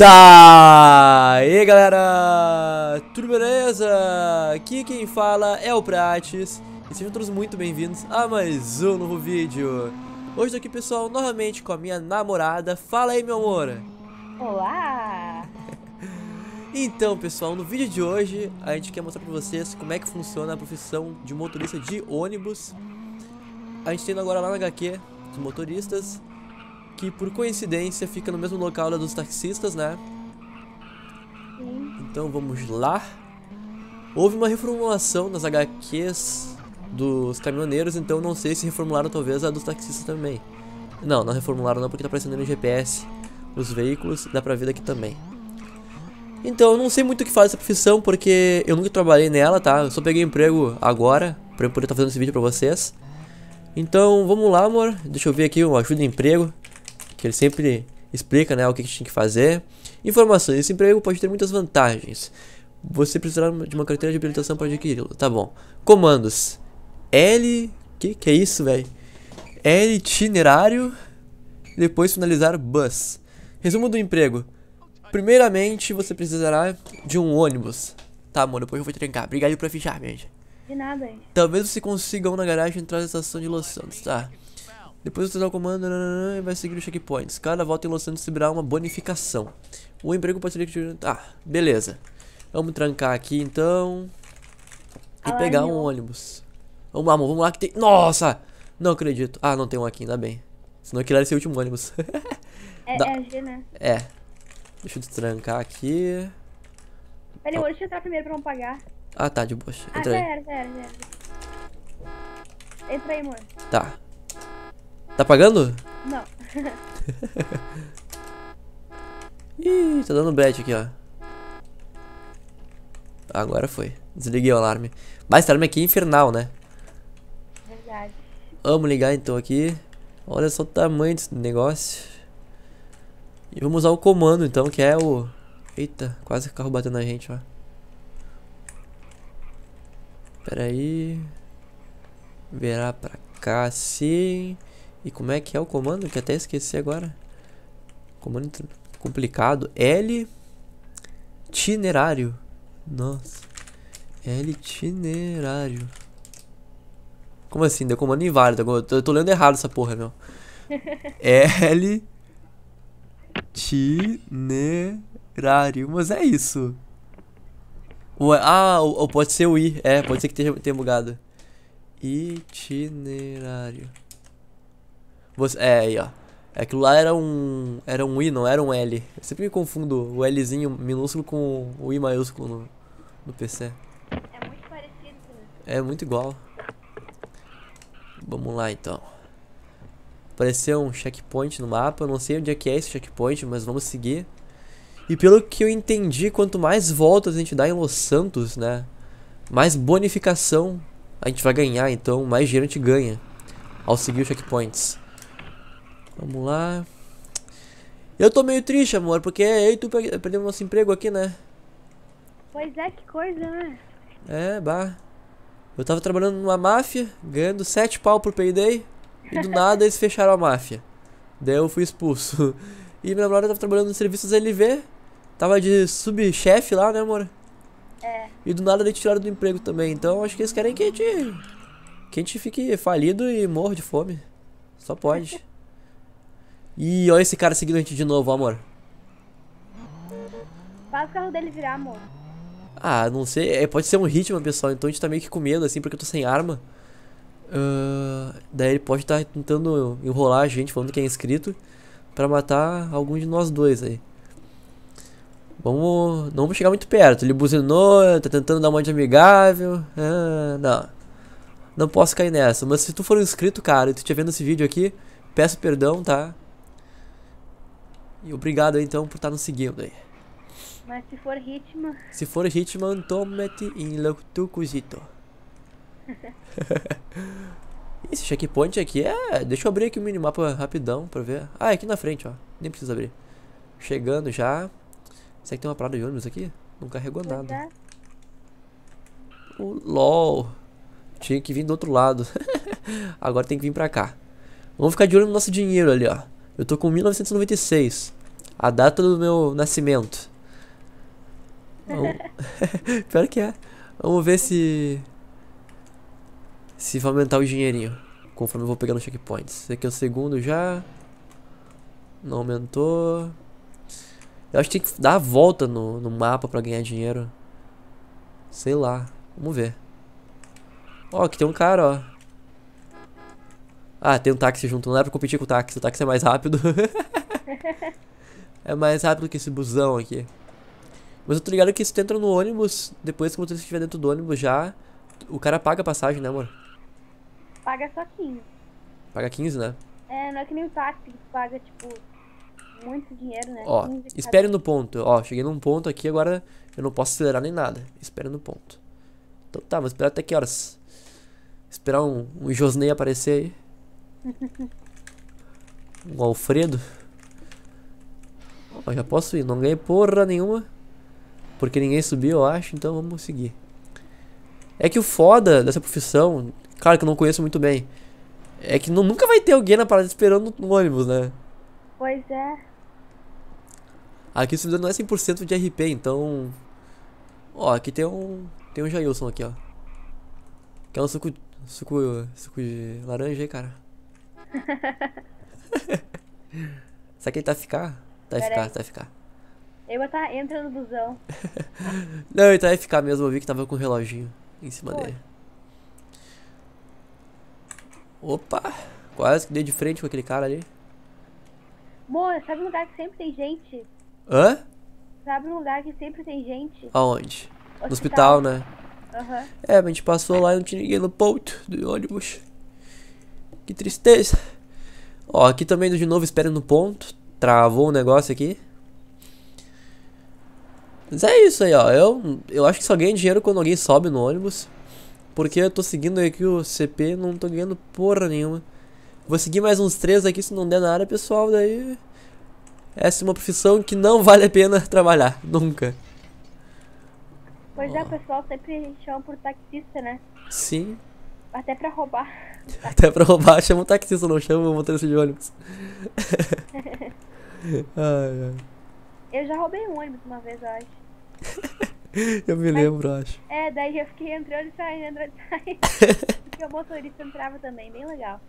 Daí galera, tudo beleza? Aqui quem fala é o Prates e sejam todos muito bem-vindos a mais um novo vídeo Hoje tô aqui pessoal novamente com a minha namorada, fala aí meu amor Olá Então pessoal, no vídeo de hoje a gente quer mostrar pra vocês como é que funciona a profissão de motorista de ônibus A gente indo agora lá na HQ dos motoristas que por coincidência fica no mesmo local da dos taxistas, né? Sim. Então vamos lá. Houve uma reformulação nas HQs dos caminhoneiros, então não sei se reformularam talvez a dos taxistas também. Não, não reformularam não porque tá aparecendo no GPS os veículos, dá pra ver daqui também. Então, eu não sei muito o que faz essa profissão, porque eu nunca trabalhei nela, tá? Eu só peguei emprego agora, pra eu poder estar tá fazendo esse vídeo pra vocês. Então, vamos lá, amor. Deixa eu ver aqui, uma ajuda em emprego que ele sempre explica né, o que, gente tinha que fazer. Informações: esse emprego pode ter muitas vantagens. Você precisará de uma carteira de habilitação para adquiri-lo. Tá bom. Comandos: L. Que que é isso, velho? L itinerário. Depois finalizar bus. Resumo do emprego: Primeiramente, você precisará de um ônibus. Tá, mano depois eu vou te Obrigado por fechar, gente. De nada, hein? Talvez você consiga um na garagem entrar da estação de Los Santos, tá? Depois de usar o comando e vai seguir os checkpoints. Cada volta em Los Santos receberá uma bonificação. O emprego pode ser... Ah, beleza. Vamos trancar aqui então. E pegar um ônibus. Vamos lá, amor, vamos lá que tem... Nossa! Não acredito. Ah, não tem um aqui, ainda bem. Senão aquilo era esse último ônibus. é, da... é G, né? É. Deixa eu destrancar aqui. Peraí, eu vou deixar entrar primeiro pra não pagar. Ah, tá, de boa. Entra ah, já era, já era, já era. Entra aí, amor. Tá. Tá pagando? Não. Ih, tá dando brete aqui, ó. Agora foi. Desliguei o alarme. Mas esse alarme aqui é infernal, né? Verdade. Vamos ligar então aqui. Olha só o tamanho desse negócio. E vamos usar o comando então, que é o... Eita, quase o carro batendo na gente, ó. Pera aí. Virar pra cá, sim. E como é que é o comando? Que até esqueci agora. Comando complicado. L itinerário. Nossa. L itinerário. Como assim? Deu comando inválido. Eu tô, eu tô lendo errado essa porra, meu. L itinerário. Mas é isso. ah, ou, ou pode ser o I. É, pode ser que tenha, tenha bugado. Itinerário. Você, é, aí, ó. Aquilo é lá era um. Era um I, não era um L. Eu sempre me confundo o Lzinho minúsculo com o I maiúsculo no, no PC. É muito parecido. É muito igual. Vamos lá então. Apareceu um checkpoint no mapa. Eu não sei onde é que é esse checkpoint, mas vamos seguir. E pelo que eu entendi, quanto mais voltas a gente dá em Los Santos, né? Mais bonificação a gente vai ganhar, então mais dinheiro a gente ganha ao seguir os checkpoints. Vamos lá. Eu tô meio triste, amor, porque é eu e tu perdemos nosso emprego aqui, né? Pois é, que coisa, né? É, bah. Eu tava trabalhando numa máfia, ganhando sete pau por payday, e do nada eles fecharam a máfia. Daí eu fui expulso. E minha namorada tava trabalhando no serviços LV, tava de subchefe lá, né, amor? É. E do nada eles tiraram do emprego também, então acho que eles querem que a gente, que a gente fique falido e morra de fome. Só pode. Ih, olha esse cara seguindo a gente de novo, ó, amor. Faz o carro dele virar, amor. Ah, não sei. É, pode ser um ritmo, pessoal. Então a gente tá meio que com medo, assim, porque eu tô sem arma. Uh, daí ele pode estar tá tentando enrolar a gente, falando que é inscrito, pra matar algum de nós dois aí. Vamos. Não vamos chegar muito perto. Ele buzinou, tá tentando dar uma de amigável. Ah, não. Não posso cair nessa. Mas se tu for um inscrito, cara, e tu estiver vendo esse vídeo aqui, peço perdão, tá? E obrigado aí, então por estar tá nos seguindo aí. Mas se for ritmo. Se for ritmo, tome-te então em Locutucuzito. Esse checkpoint aqui é. Deixa eu abrir aqui o minimapa rapidão pra ver. Ah, é aqui na frente, ó. Nem precisa abrir. Chegando já. Será que tem uma parada de ônibus aqui? Não carregou nada. É. O LOL. Tinha que vir do outro lado. Agora tem que vir pra cá. Vamos ficar de olho no nosso dinheiro ali, ó. Eu tô com 1996. A data do meu nascimento. Pior que é. Vamos ver se. Se vai aumentar o dinheirinho. Conforme eu vou pegando checkpoints. Esse aqui é o segundo já. Não aumentou. Eu acho que tem que dar a volta no, no mapa pra ganhar dinheiro. Sei lá. Vamos ver. Ó, aqui tem um cara, ó. Ah, tem um táxi junto, não dá pra competir com o táxi, o táxi é mais rápido. é mais rápido que esse busão aqui. Mas eu tô ligado que se tu entra no ônibus, depois que você estiver dentro do ônibus já, o cara paga a passagem, né, amor? Paga só 15. Paga 15, né? É, não é que nem o táxi que paga, tipo, muito dinheiro, né? Ó, espere no ponto. Ó, cheguei num ponto aqui, agora eu não posso acelerar nem nada. Espere no ponto. Então tá, vou esperar até que horas? Esperar um, um Josnei aparecer aí. O Alfredo. Oh, já posso ir, não ganhei porra nenhuma. Porque ninguém subiu, eu acho, então vamos seguir. É que o foda dessa profissão, claro que eu não conheço muito bem, é que não, nunca vai ter alguém na parada esperando no ônibus, né? Pois é. Aqui o não é 100% de RP, então... Ó, aqui tem um... Tem um Jailson aqui, ó. Quer é um suco... Suco... Suco de laranja aí, cara? Será que ele tá ficar? Tá Pera ficar, aí. tá ficar. Eu tá entrando no busão. Não, ele tá ficar mesmo, eu vi que tava com o reloginho em cima dele. Opa! Quase que dei de frente com aquele cara ali. Boa, sabe um lugar que sempre tem gente? Hã? Sabe um lugar que sempre tem gente? Aonde? Hospital. No hospital, né? Aham. Uhum. É, mas a gente passou lá e não tinha ninguém no ponto do ônibus. Que tristeza. Ó, aqui também de novo espera no ponto. Travou o negócio aqui. Mas é isso aí, ó. Eu, eu acho que só ganho dinheiro quando alguém sobe no ônibus. Porque eu tô seguindo aqui o CP, não tô ganhando porra nenhuma. Vou seguir mais uns três aqui, se não der na área, pessoal, daí... Essa é uma profissão que não vale a pena trabalhar, nunca. Pois é, pessoal sempre chama por taxista, né? Sim. Até pra roubar. Até pra roubar, chama o taxista, não chama o motorista de ônibus. ai, ai. Eu já roubei um ônibus uma vez, eu acho. eu me Mas, lembro, acho. É, daí eu fiquei entrando e saindo, entrando e saindo. Porque o motorista entrava também, bem legal.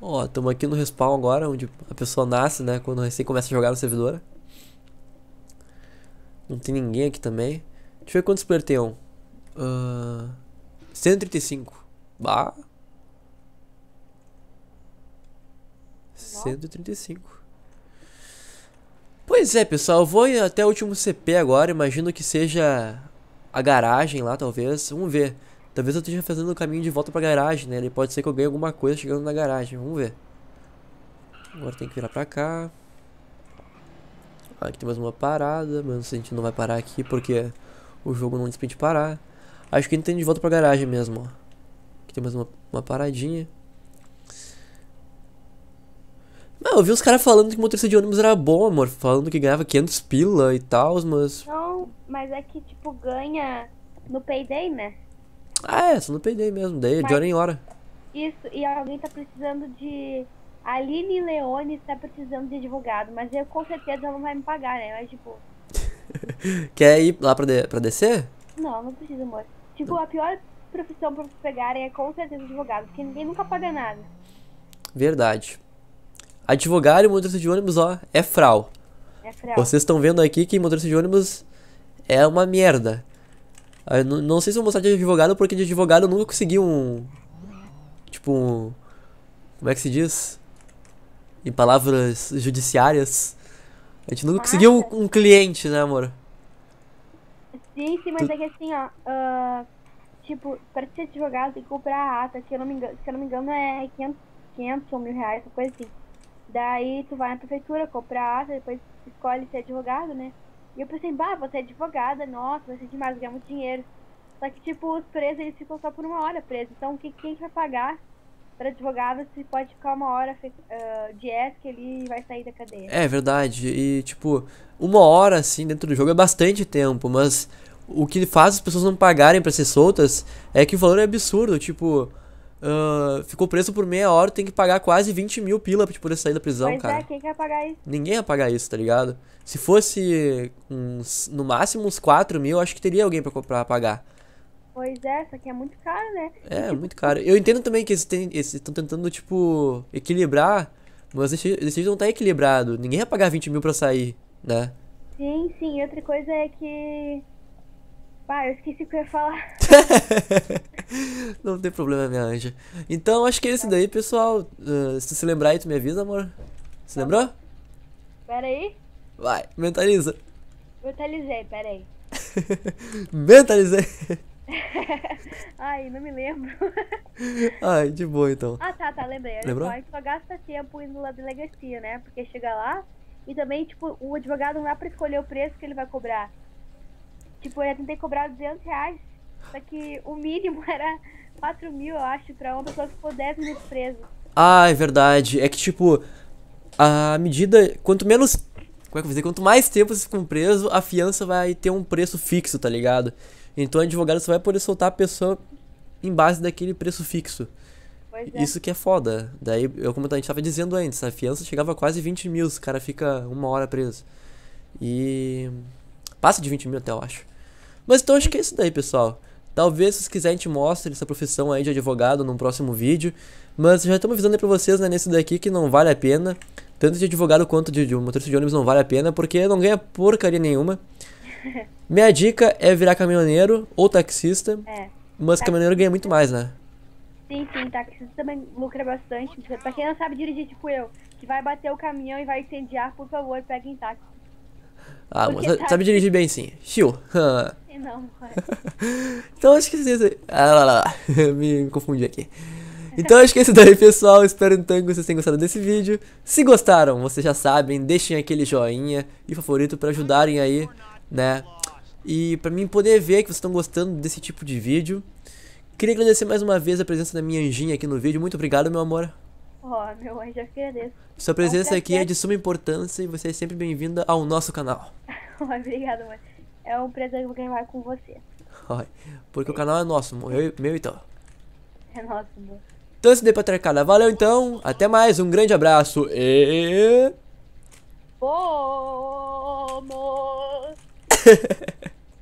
Ó, oh, estamos aqui no respawn agora, onde a pessoa nasce, né? Quando recém começa a jogar no servidor. Não tem ninguém aqui também. Deixa eu ver quantos player tem. Um. Uh, ah, 135. Bah. 135. Pois é, pessoal, eu vou até o último CP agora, imagino que seja a garagem lá, talvez. Vamos ver. Talvez eu esteja fazendo o caminho de volta pra garagem, né? Ele pode ser que eu ganhe alguma coisa chegando na garagem, vamos ver. Agora tem que virar pra cá. Ah, aqui tem mais uma parada, mas a gente não vai parar aqui porque o jogo não diz pra gente parar. Acho que a gente tem de volta pra garagem mesmo, ó tem mais uma, uma paradinha. Não, eu vi uns caras falando que motorista de ônibus era bom, amor. Falando que ganhava 500 pila e tal, mas. Não, mas é que, tipo, ganha no payday, né? Ah, é, só no payday mesmo. Daí é mas... de hora em hora. Isso, e alguém tá precisando de. A Aline Leone está precisando de advogado, mas eu com certeza ela não vai me pagar, né? Mas, tipo. Quer ir lá pra, de... pra descer? Não, não precisa, amor. Tipo, a pior profissão para vocês pegarem é com certeza advogado, porque ninguém nunca paga nada. Verdade. Advogado e motorista de ônibus, ó, é frau. É frau. Vocês estão vendo aqui que motorista de ônibus é uma merda. Ah, não, não, sei se vou mostrar de advogado, porque de advogado eu nunca consegui um. Tipo um. Como é que se diz? Em palavras judiciárias. A gente nunca Nossa. conseguiu um, um cliente, né, amor? Sim, sim, mas tu... é que assim, ó. Uh tipo, pra ser advogado tem que comprar a ata, que eu não me engano, se eu não me engano é 500, 500 ou mil reais, uma coisa assim. Daí tu vai na prefeitura, compra a ata, depois escolhe ser advogado, né? E eu pensei, bah, você é advogada, nossa, vai ser demais, ganhar muito dinheiro. Só que, tipo, os presos, eles ficam só por uma hora presos. Então, que, quem vai pagar para advogado se pode ficar uma hora uh, de ESC ali e vai sair da cadeia? É verdade. E, tipo, uma hora, assim, dentro do jogo é bastante tempo, mas o que faz as pessoas não pagarem para ser soltas é que o valor é absurdo. Tipo, uh, ficou preso por meia hora, tem que pagar quase 20 mil pila pra te poder sair da prisão, pois é, cara. É, quem quer pagar isso? Ninguém ia pagar isso, tá ligado? Se fosse uns, no máximo uns 4 mil, acho que teria alguém pra, pra pagar. Pois é, só que é muito caro, né? É, é muito caro. Eu entendo também que eles estão tentando, tipo, equilibrar, mas esse, esse não tá equilibrado. Ninguém ia pagar 20 mil pra sair, né? Sim, sim. Outra coisa é que Pai, eu esqueci o que eu ia falar. não tem problema, minha anja. Então, acho que é isso daí, pessoal. Uh, se você se lembrar aí, tu me avisa, amor. Se tá. lembrou? Pera aí. Vai, mentaliza. Mentalizei, pera aí. mentalizei. Ai, não me lembro. Ai, de boa então. Ah, tá, tá, lembrei. Lembrou? A gente só gasta tempo indo lá de legacia, né? Porque chega lá e também, tipo, o advogado não dá pra escolher o preço que ele vai cobrar. Tipo, eu tentei cobrar 200 reais, só que o mínimo era 4 mil, eu acho, pra uma pessoa que ficou 10 minutos presa. Ah, é verdade. É que, tipo, a medida. Quanto menos. Como é que eu vou dizer? Quanto mais tempo você ficou preso, a fiança vai ter um preço fixo, tá ligado? Então o advogado só vai poder soltar a pessoa em base daquele preço fixo. É. Isso que é foda. Daí, eu, como a gente tava dizendo antes, a fiança chegava a quase 20 mil, o cara fica uma hora preso. E Passa de 20 mil até, eu acho. Mas então acho que é isso daí, pessoal. Talvez, se vocês quiserem, a gente mostre essa profissão aí de advogado num próximo vídeo. Mas já estamos avisando aí pra vocês, né, nesse daqui que não vale a pena. Tanto de advogado quanto de, de motorista de ônibus não vale a pena, porque não ganha porcaria nenhuma. Minha dica é virar caminhoneiro ou taxista. É. Mas caminhoneiro ganha muito mais, né? Sim, sim, taxista também lucra bastante. Pra quem não sabe dirigir, tipo eu, que vai bater o caminhão e vai incendiar, por favor, peguem táxi. Ah, Porque tá sabe, sabe dirigir bem sim. Chiu. então acho que aí. Ah, lá, lá, lá. Me confundi aqui. Então acho que é isso daí, pessoal. Espero então que vocês tenham gostado desse vídeo. Se gostaram, vocês já sabem, deixem aquele joinha e favorito para ajudarem aí, né? E para mim poder ver que vocês estão gostando desse tipo de vídeo. Queria agradecer mais uma vez a presença da minha anjinha aqui no vídeo. Muito obrigado, meu amor. Ó, meu anjo, agradeço. Sua presença é aqui é de suma importância e você é sempre bem-vinda ao nosso canal. Obrigada, mãe. É um prazer gravar com você. Porque o canal é nosso, meu, meu então. É nosso, meu. Então se deu pra tracada. Né? Valeu então, até mais, um grande abraço e. Vamos!